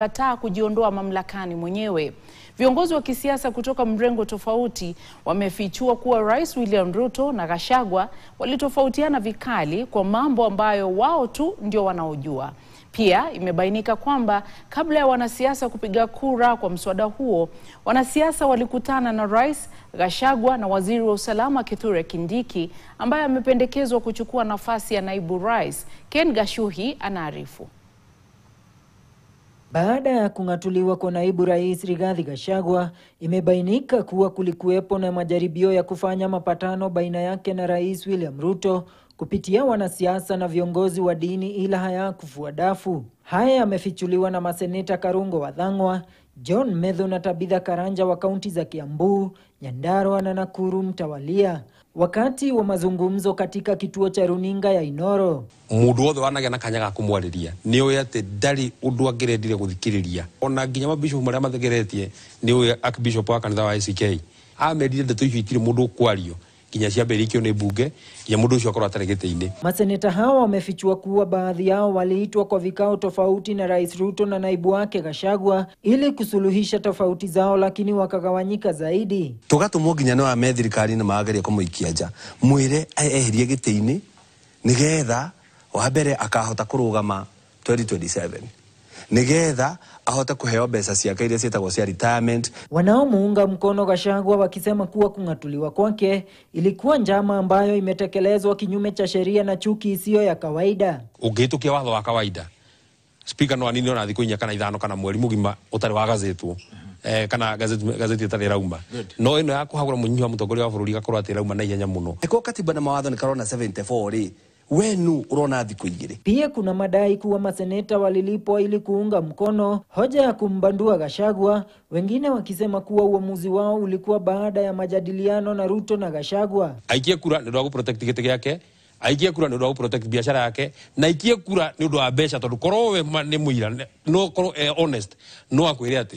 kataa kujiondoa mamlakani mwenyewe. Viongozi wa kisiasa kutoka mrengo tofauti wamefichua kuwa Rais William Ruto na Gachagua walitofautiana vikali kwa mambo ambayo wao tu ndio wanaojua. Pia imebainika kwamba kabla ya wanasiasa kupiga kura kwa mswada huo, wanasiasa walikutana na Rais Gachagua na Waziri wa Usalama Kithure Kindiki ambaye amependekezwa kuchukua nafasi ya naibu rais. Ken Gashuhi anaarifu. Baada ya kung'atuliwa kwa naibu rais Rigathi Gachagua, imebainika kuwa kulikuwepo na majaribio ya kufanya mapatano baina yake na Rais William Ruto kupitia wanasiasa na viongozi wa dini ila hayakufua dafu. Haya yamefichuliwa na maseneta Karungo Wathang'wa, John Metho na Tabitha Karanja wa kaunti za Kiambu, Nyandarua na Nakuru mtawalia wakati wa mazungumzo katika kituo cha runinga ya Inoro. mundu wothe wanagea na kanya ga kumwariria ni uya ati ndari undu angirendire guthikiriria ona nginya mabishopu maria mathegeretie ni uya akbishop wa kanitha wa ICK amerire ndeto icio itiri mundu ukwario nginya ciambe irikio nĩ mbunge nginya mũndũ cio akorwo atarĩ gĩtĩ-inĩ. Maseneta hao wamefichua kuwa baadhi yao waliitwa kwa vikao tofauti na Rais Ruto na naibu wake gashagwa ili kusuluhisha tofauti zao, lakini wakagawanyika zaidi. Tugatumwo nginya nĩ wame thirikari na maageria kũmũikia nja mwĩre eherie gĩtĩ-inĩ nĩgetha wa mbere akahota kurugama 2027 nigetha ahote kuheo mbeca ciake iria cietagwo cia retirement. Wanaomuunga mkono Gachagua wakisema kuwa kung'atuliwa kwake ilikuwa njama ambayo imetekelezwa kinyume cha sheria na chuki isiyo ya kawaida. Ungĩhĩtũkia watho wa kawaida spika no anini ona thikũ inya kana ithano kana mweri mũgima ũtarĩ wa gazetwo mhm. eh, kana gazeti gazeti rauma no ino ya kũhagũra mũnyihi wa mũtongoria wa bũrũri gakorwo atĩ rauma na ihenya muno Ĩkorwo katiba na mawatho karona 74 ri wenu urona thiku igiri. Pia kuna madai kuwa maseneta walilipwa ili kuunga mkono hoja ya kumbandua Gashagwa, wengine wakisema kuwa uamuzi wao ulikuwa baada ya majadiliano na Ruto na Gashagwa. aikie kura nä å wa gå protect gäake aikie kura nä å wa protect yake na aikie kura nä å wa mbeca tondå korwo we nä no koro eh, honest no akwä re atä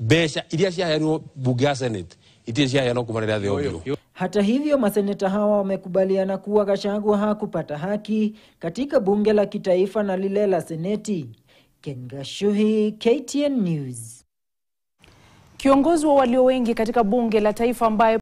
mbeca iria ciaheanwo mbunge ya senate itirä ciaheanwo kuma rä rä a hata hivyo, maseneta hawa wamekubaliana kuwa Gachagua hakupata haki katika bunge la kitaifa na lile la seneti. Ken Gashuhi, KTN News. Kiongozi wa walio wengi katika bunge la taifa ambaye